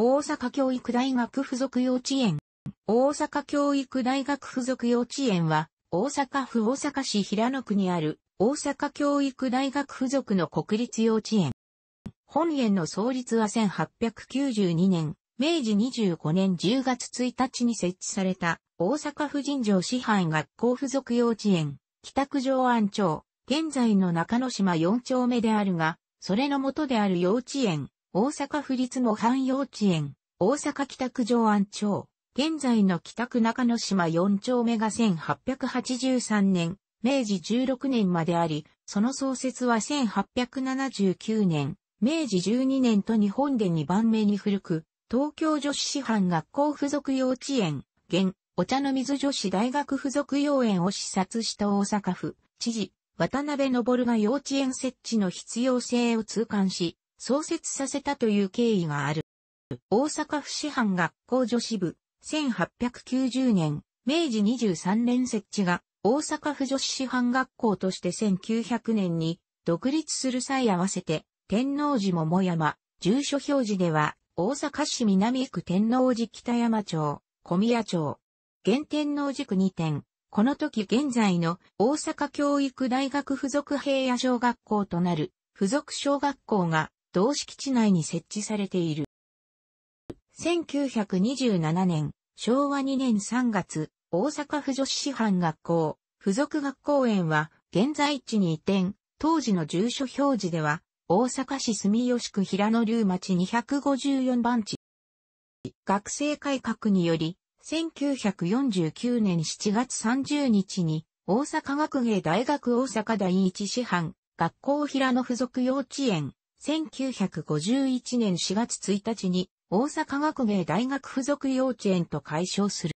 大阪教育大学附属幼稚園。大阪教育大学附属幼稚園は、大阪府大阪市平野区にある、大阪教育大学附属の国立幼稚園。本園の創立は1892年、明治25年10月1日に設置された、大阪府人城師範学校附属幼稚園、北九条安町、現在の中之島4丁目であるが、それの元である幼稚園、大阪府立模範幼稚園、大阪北区上安町、現在の北区中之島4丁目が1883年、明治16年まであり、その創設は1879年、明治12年と日本で2番目に古く、東京女子師範学校附属幼稚園、現、お茶の水女子大学附属幼園を視察した大阪府、知事、渡辺昇が幼稚園設置の必要性を痛感し、創設させたという経緯がある。大阪府師範学校女子部、1890年、明治23年設置が、大阪府女子師範学校として1900年に独立する際合わせて、天王寺桃山、住所表示では、大阪市南区天王寺北山町、小宮町、現天王寺区2点、この時現在の大阪教育大学附属平野小学校となる附属小学校が同敷地内に設置されている。1927年、昭和2年3月、大阪府女子師範学校、附属学校園は、現在地に移転、当時の住所表示では、大阪市住吉区平野流町254番地。学生改革により、1949年7月30日に、大阪学芸大学大阪第一師範、学校平野附属幼稚園、1951年4月1日に大阪学芸大学附属幼稚園と解消する。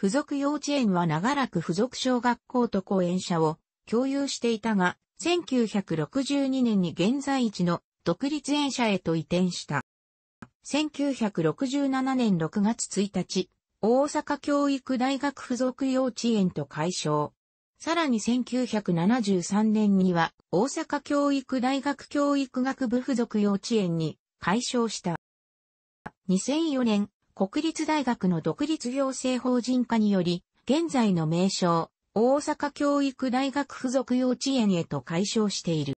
附属幼稚園は長らく附属小学校と公園舎を共有していたが、1962年に現在地の独立園舎へと移転した。1967年6月1日、大阪教育大学附属幼稚園と解消。さらに1973年には大阪教育大学教育学部附属幼稚園に解消した。2004年、国立大学の独立行政法人化により、現在の名称、大阪教育大学附属幼稚園へと解消している。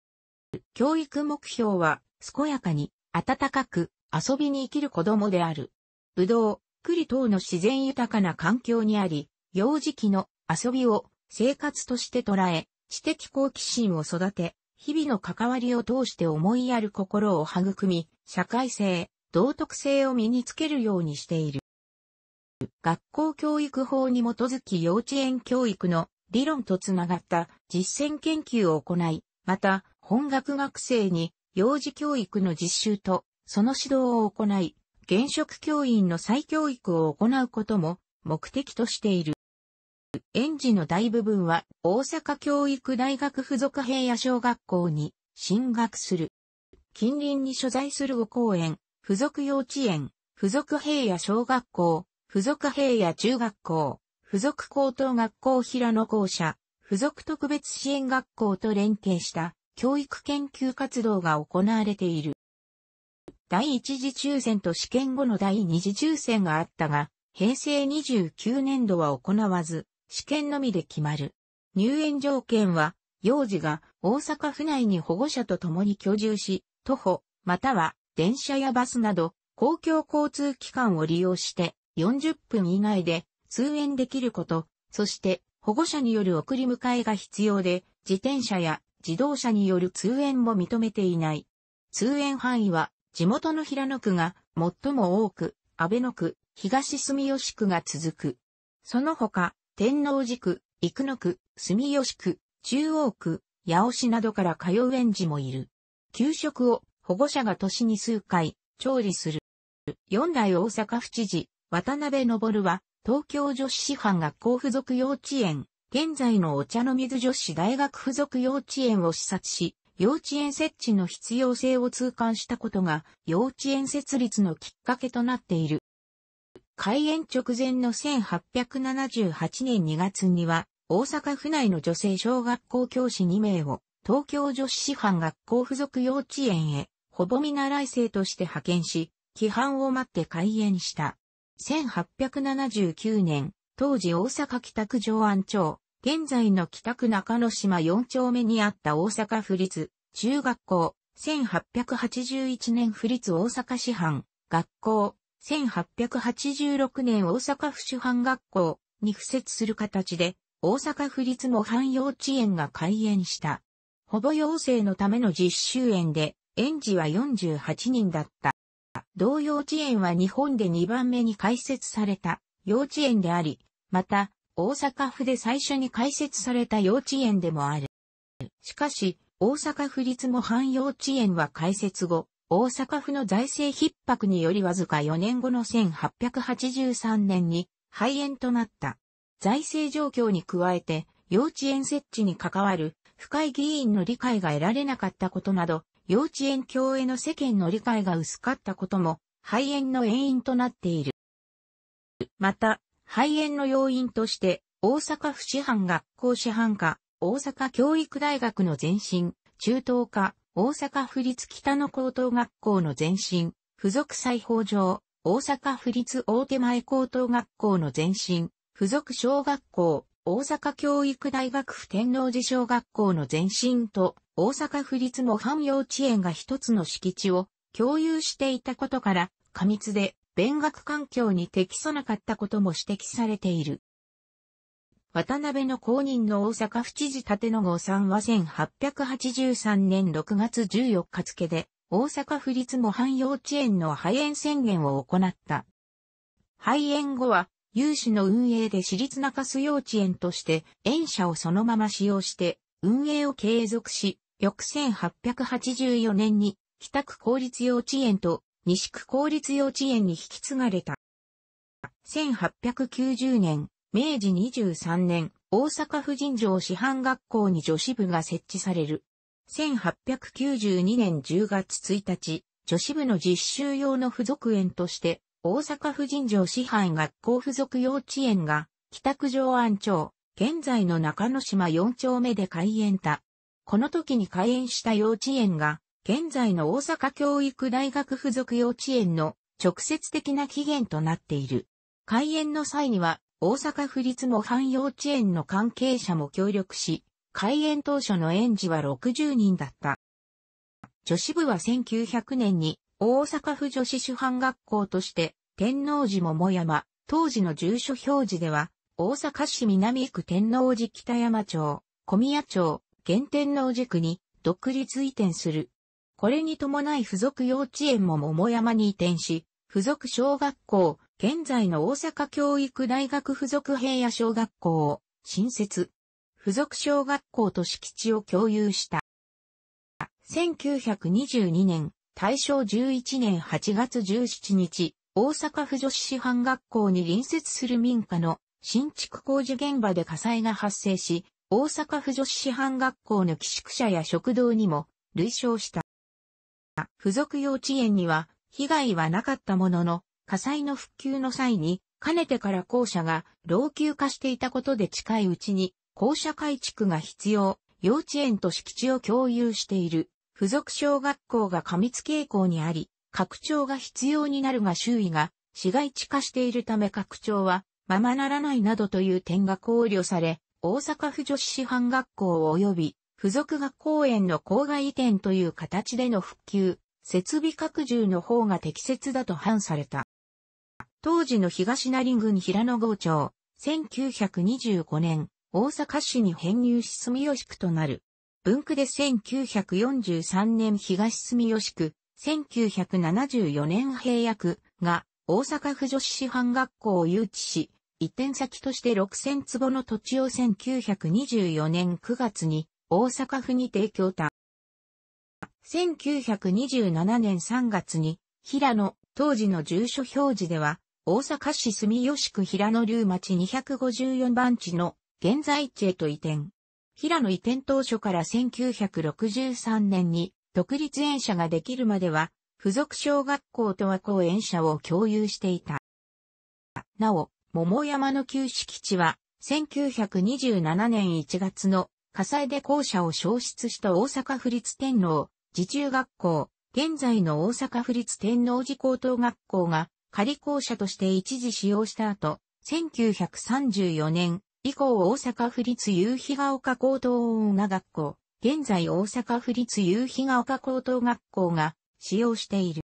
教育目標は、健やかに、温かく、遊びに生きる子供である。ぶどう、栗等の自然豊かな環境にあり、幼児期の遊びを生活として捉え、知的好奇心を育て、日々の関わりを通して思いやる心を育み、社会性、道徳性を身につけるようにしている。学校教育法に基づき幼稚園教育の理論とつながった実践研究を行い、また、本学学生に幼児教育の実習とその指導を行い、現職教員の再教育を行うことも目的としている。園児の大部分は大阪教育大学附属平野小学校に進学する。近隣に所在する5公園、附属幼稚園、附属平野小学校、附属平野中学校、附属高等学校平野校舎、附属特別支援学校と連携した教育研究活動が行われている。第一次抽選と試験後の第二次抽選があったが、平成29年度は行わず、試験のみで決まる。入園条件は、幼児が大阪府内に保護者と共に居住し、徒歩、または電車やバスなど公共交通機関を利用して40分以内で通園できること、そして保護者による送り迎えが必要で、自転車や自動車による通園も認めていない。通園範囲は地元の平野区が最も多く、安倍野区、東住吉区が続く。その他、天王寺区、生野区、住吉区、中央区、八尾市などから通う園児もいる。給食を保護者が年に数回調理する。4代大阪府知事、渡辺昇は、東京女子師範学校附属幼稚園、現在のお茶の水女子大学附属幼稚園を視察し、幼稚園設置の必要性を痛感したことが、幼稚園設立のきっかけとなっている。開園直前の1878年2月には、大阪府内の女性小学校教師2名を、東京女子師範学校付属幼稚園へ、ほぼ見習い生として派遣し、規範を待って開園した。1879年、当時大阪北区上安町、現在の北区中之島4丁目にあった大阪府立中学校、1881年府立大阪師範学校、1886年大阪府主犯学校に付設する形で、大阪府立模範幼稚園が開園した。保ぼ養成のための実習園で、園児は48人だった。同幼稚園は日本で2番目に開設された幼稚園であり、また、大阪府で最初に開設された幼稚園でもある。しかし、大阪府立模範幼稚園は開設後、大阪府の財政逼迫によりわずか4年後の1883年に廃園となった。財政状況に加えて、幼稚園設置に関わる深い議員の理解が得られなかったことなど、幼稚園教への世間の理解が薄かったことも、肺炎の原因となっている。また、肺炎の要因として、大阪府市販学校市販科、大阪教育大学の前身、中等科、大阪府立北野高等学校の前身、付属裁縫場、大阪府立大手前高等学校の前身、付属小学校、大阪教育大学府天王寺小学校の前身と、大阪府立模範幼稚園が一つの敷地を共有していたことから、過密で、勉学環境に適さなかったことも指摘されている。渡辺の公認の大阪府知事立野郷さんは1883年6月14日付で、大阪府立模範幼稚園の廃園宣言を行った。廃園後は、有志の運営で私立中洲幼稚園として、園舎をそのまま使用して、運営を継続し、翌1884年に、北区公立幼稚園と西区公立幼稚園に引き継がれた。1890年、明治23年、大阪府神城師範学校に女子部が設置される。1892年10月1日、女子部の実習用の付属園として、大阪府神城師範学校付属幼稚園が、北区上安町、現在の中之島4丁目で開園た。この時に開園した幼稚園が、現在の大阪教育大学付属幼稚園の直接的な起源となっている。開園の際には大阪府立模範幼稚園の関係者も協力し、開園当初の園児は60人だった。女子部は1900年に大阪府女子主範学校として天王寺桃山、当時の住所表示では大阪市南区天王寺北山町、小宮町、現天王寺区に独立移転する。これに伴い付属幼稚園も桃山に移転し、付属小学校、現在の大阪教育大学附属平野小学校、を新設、附属小学校と敷地を共有した。1922年、大正11年8月17日、大阪府女子師範学校に隣接する民家の新築工事現場で火災が発生し、大阪府女子師範学校の寄宿舎や食堂にも類焼した。附属幼稚園には被害はなかったものの、火災の復旧の際に、かねてから校舎が老朽化していたことで近いうちに校舎改築が必要、幼稚園と敷地を共有している付属小学校が過密傾向にあり、拡張が必要になるが周囲が市街地化しているため拡張はままならないなどという点が考慮され、大阪府女子師範学校及び付属学校園の郊外移転という形での復旧、設備拡充の方が適切だと判された。当時の東成郡平野郷町、1925年、大阪市に編入し住吉区となる。文区で1943年東住吉区、1974年平野区が大阪府女子師範学校を誘致し、移転先として6000坪の土地を1924年9月に大阪府に提供た。1927年3月に平野当時の住所表示では大阪市住吉区平野流町254番地の現在地へと移転。平野移転当初から1963年に独立園舎ができるまでは、付属小学校とは公園舎を共有していた。なお、桃山の旧敷地は、1927年1月の火災で校舎を消失した大阪府立天皇、自中学校、現在の大阪府立天皇寺高等学校が仮校舎として一時使用した後、1934年以降大阪府立夕日が丘高等女学校、現在大阪府立夕日が丘高等学校が使用している。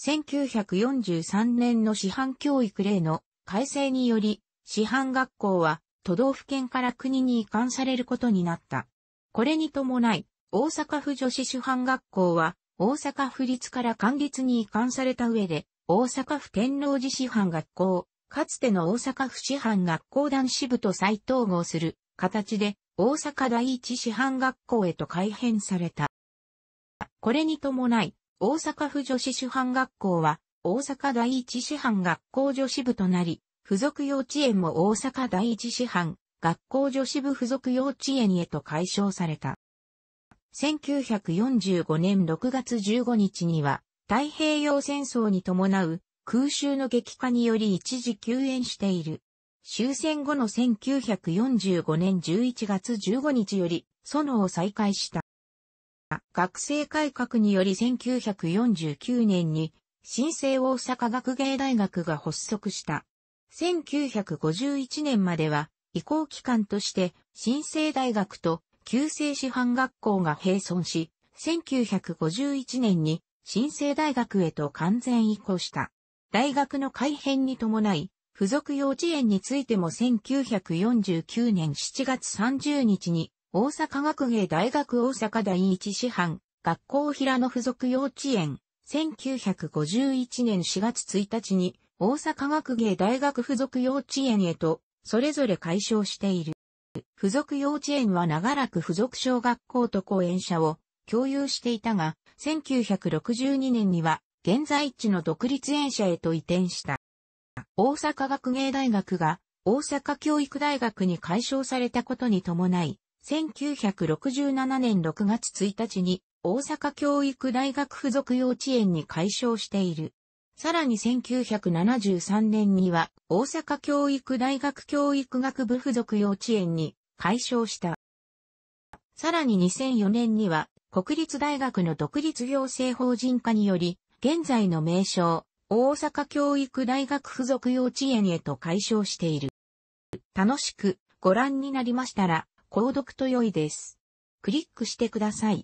1943年の市販教育令の改正により、市販学校は都道府県から国に移管されることになった。これに伴い、大阪府女子主範学校は大阪府立から管立に移管された上で、大阪府天王寺師範学校、かつての大阪府師範学校男子部と再統合する形で、大阪第一師範学校へと改編された。これに伴い、大阪府女子師範学校は、大阪第一師範学校女子部となり、付属幼稚園も大阪第一師範学校女子部付属幼稚園へと解消された。1945年6月15日には、太平洋戦争に伴う空襲の激化により一時休園している。終戦後の1945年11月15日より、園を再開した。学生改革により1949年に、新生大阪学芸大学が発足した。1951年までは、移行期間として、新生大学と旧生師範学校が併存し、1951年に新生大学へと完全移行した。大学の改編に伴い、付属幼稚園についても1949年7月30日に、大阪学芸大学大阪第一師範、学校平野付属幼稚園、1951年4月1日に、大阪学芸大学付属幼稚園へと、それぞれ解消している。付属幼稚園は長らく付属小学校と講演者を共有していたが、1962年には現在地の独立園舎へと移転した。大阪学芸大学が大阪教育大学に解消されたことに伴い、1967年6月1日に大阪教育大学附属幼稚園に解消している。さらに1973年には大阪教育大学教育学部附属幼稚園に解消した。さらに2004年には国立大学の独立行政法人化により、現在の名称、大阪教育大学附属幼稚園へと解消している。楽しくご覧になりましたら、購読と良いです。クリックしてください。